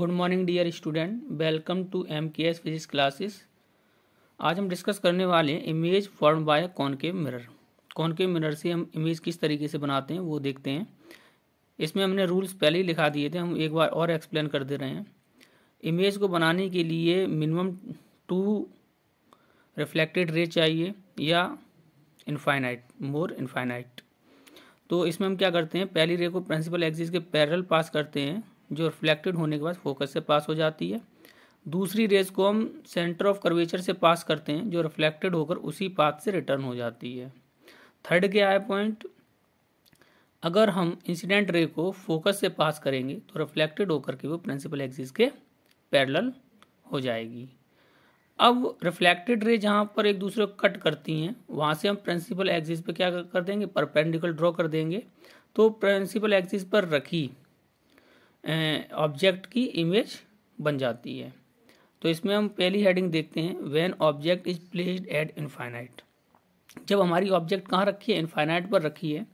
good morning dear student welcome to M K S physics classes आज हम discuss करने वाले image form by concave mirror concave mirror से हम image किस तरीके से बनाते हैं वो देखते हैं इसमें हमने रूल्स पहले ही लिखा दिए थे हम एक बार और एक्सप्लेन कर दे रहे हैं इमेज को बनाने के लिए मिनिमम टू रिफ्लेक्टेड रे चाहिए या इनफाइनाइट मोर इनफाइनाइट तो इसमें हम क्या करते हैं पहली रे को प्रिंसिपल एक्सिस के पैरल पास करते हैं जो रिफ्लेक्टेड होने के बाद फोकस से पास हो जाती है दूसरी रेज को हम सेंटर ऑफ कर्वेचर से पास करते हैं जो रिफ्लेक्टेड होकर उसी पाथ से रिटर्न हो जाती है थर्ड क्या है पॉइंट अगर हम इंसिडेंट रे को फोकस से पास करेंगे तो रिफ्लेक्टेड होकर के वो प्रिंसिपल एक्सिस के पैरेलल हो जाएगी अब रिफ्लेक्टेड रे जहाँ पर एक दूसरे को कट करती हैं वहाँ से हम प्रिंसिपल एक्सिस पे क्या कर देंगे परपेंडिकल ड्रॉ कर देंगे तो प्रिंसिपल एक्सिस पर रखी ऑब्जेक्ट की इमेज बन जाती है तो इसमें हम पहली हेडिंग देखते हैं when object is placed at infinite जब हमारी ऑब्जेक्ट कहाँ रखी है इनफाइनाइट पर रखी है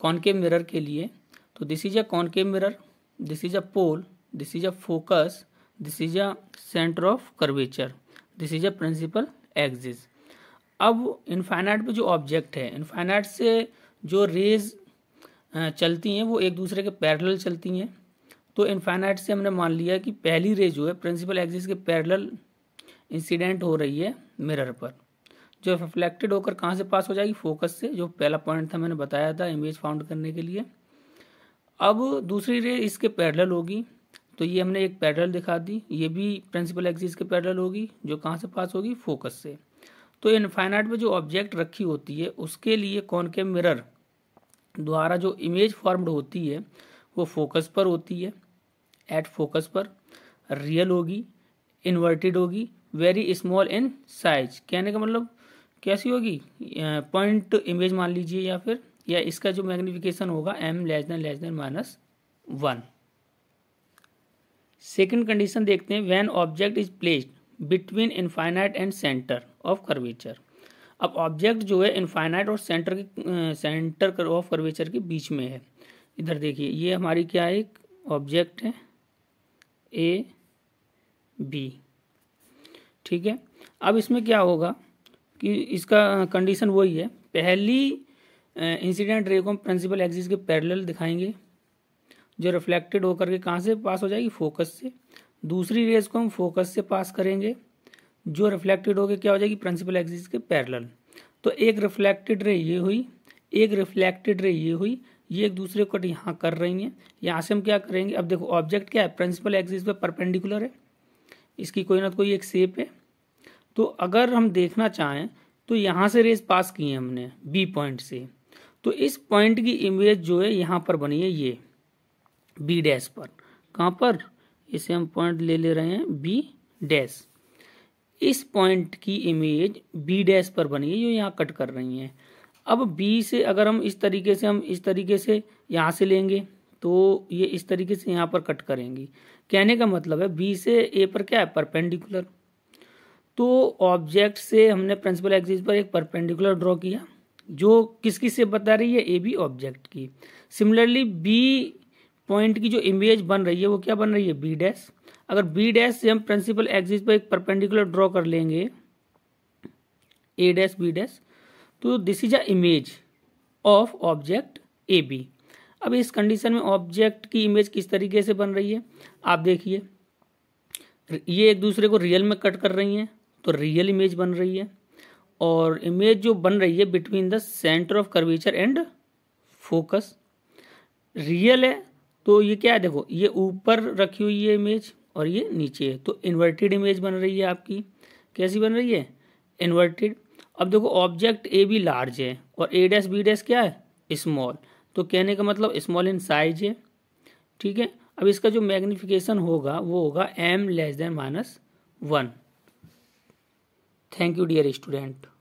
कॉनकेव मिरर के लिए तो this is a concave mirror this is a pole this is a focus this is a centre of curvature this is a principal axis अब इनफाइनाइट पर जो ऑब्जेक्ट है इनफाइनाइट से जो रेज चलती हैं वो एक दूसरे के पैरेलल चलती हैं तो इनफाइनाइट से हमने मान लिया कि पहली रे जो है प्रिंसिपल एक्सिस के पैरेलल इंसिडेंट हो रही है मिरर पर जो रिफ्लेक्टेड होकर कहाँ से पास हो जाएगी फोकस से जो पहला पॉइंट था मैंने बताया था इमेज फाउंड करने के लिए अब दूसरी रे इसके पैरेलल होगी तो ये हमने एक पैरेलल दिखा दी ये भी प्रिंसिपल एक्सिस के पैरेलल होगी जो कहाँ से पास होगी फोकस से तो इनफाइनाइट में जो ऑब्जेक्ट रखी होती है उसके लिए कौन के मिरर द्वारा जो इमेज फॉर्म्ड होती है वो फोकस पर होती है एट फोकस पर रियल होगी इन्वर्टेड होगी वेरी स्मॉल इन साइज कहने का मतलब कैसी होगी पॉइंट इमेज मान लीजिए या फिर या इसका जो मैग्निफिकेशन होगा M less than less than minus one second condition देखते हैं when object is placed between infinite and centre of curvature अब ऑब्जेक्ट जो है इनफाइनाइट और सेंटर के सेंटर ऑफ कर्वेचर के बीच में है इधर देखिए ये हमारी क्या एक ऑब्जेक्ट है ए बी ठीक है अब इसमें क्या होगा कि इसका कंडीशन वही है पहली इंसिडेंट रे को हम प्रिंसिपल एक्सिस के पैरेलल दिखाएंगे जो रिफ्लेक्टेड होकर के कहाँ से पास हो जाएगी फोकस से दूसरी रेज को हम फोकस से पास करेंगे जो रिफ्लेक्टेड होकर क्या हो जाएगी प्रिंसिपल एक्सिस के पैरेलल तो एक रिफ्लेक्टेड रे ये हुई एक रिफ्लेक्टेड रे ये हुई ये एक दूसरे को कट यहाँ कर रही हैं यहाँ से हम क्या करेंगे अब देखो ऑब्जेक्ट क्या है प्रिंसिपल एक्सिस पे परपेंडिकुलर है इसकी कोई ना कोई एक सेप है तो अगर हम देखना चाहें तो यहाँ से रेस पास की है हमने बी पॉइंट से तो इस पॉइंट की इमेज जो है यहाँ पर बनी है ये बी डैश पर कहाँ पर इसे हम पॉइंट ले ले रहे हैं बी डैश इस पॉइंट की इमेज बी डैश पर बनी है जो यहाँ कट कर रही है अब बी से अगर हम इस तरीके से हम इस तरीके से यहाँ से लेंगे तो ये इस तरीके से यहाँ पर कट करेंगी कहने का मतलब है बी से ए पर क्या है परपेंडिकुलर तो ऑब्जेक्ट से हमने प्रिंसिपल एक्सिस पर एक परपेंडिकुलर ड्रॉ किया जो किसकी से बता रही है ए बी ऑब्जेक्ट की सिमिलरली बी पॉइंट की जो इमेज बन रही है वो क्या बन रही है बी डैश अगर बी डैश से हम प्रिंसिपल एक्सिस पर एक परपेंडिकुलर ड्रॉ कर लेंगे ए डैश बी डैश तो this is a image of object A B अब इस कंडीशन में ऑब्जेक्ट की इमेज किस तरीके से बन रही है आप देखिए ये एक दूसरे को रियल में कट कर रही हैं तो रियल इमेज बन रही है और इमेज जो बन रही है between the centre of curvature and focus real है तो ये क्या है देखो ये ऊपर रखी हुई है इमेज और ये नीचे है तो इन्वर्टेड इमेज बन रही है आपकी कैसी बन रही है इन्वर्टेड अब देखो ऑब्जेक्ट ए भी लार्ज है और ए डैस बी डैस क्या है स्मॉल तो कहने का मतलब स्मॉल इन साइज है ठीक है अब इसका जो मैग्निफिकेशन होगा वो होगा M less than minus one thank you dear student